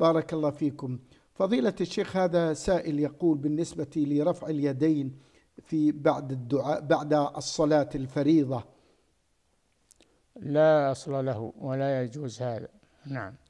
بارك الله فيكم فضيلة الشيخ هذا سائل يقول بالنسبة لرفع اليدين في بعد الدعاء بعد الصلاة الفريضة لا أصل له ولا يجوز هذا نعم